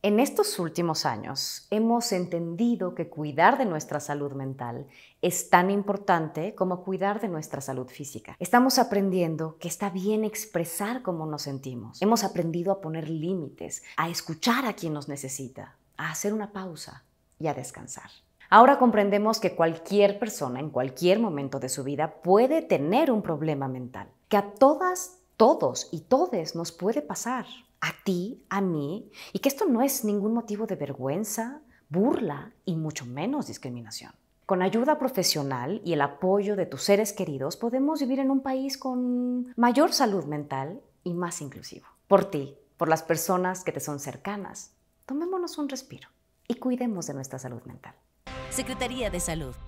En estos últimos años hemos entendido que cuidar de nuestra salud mental es tan importante como cuidar de nuestra salud física. Estamos aprendiendo que está bien expresar cómo nos sentimos. Hemos aprendido a poner límites, a escuchar a quien nos necesita, a hacer una pausa y a descansar. Ahora comprendemos que cualquier persona en cualquier momento de su vida puede tener un problema mental, que a todas todos y todes nos puede pasar, a ti, a mí, y que esto no es ningún motivo de vergüenza, burla y mucho menos discriminación. Con ayuda profesional y el apoyo de tus seres queridos podemos vivir en un país con mayor salud mental y más inclusivo. Por ti, por las personas que te son cercanas, tomémonos un respiro y cuidemos de nuestra salud mental. Secretaría de Salud.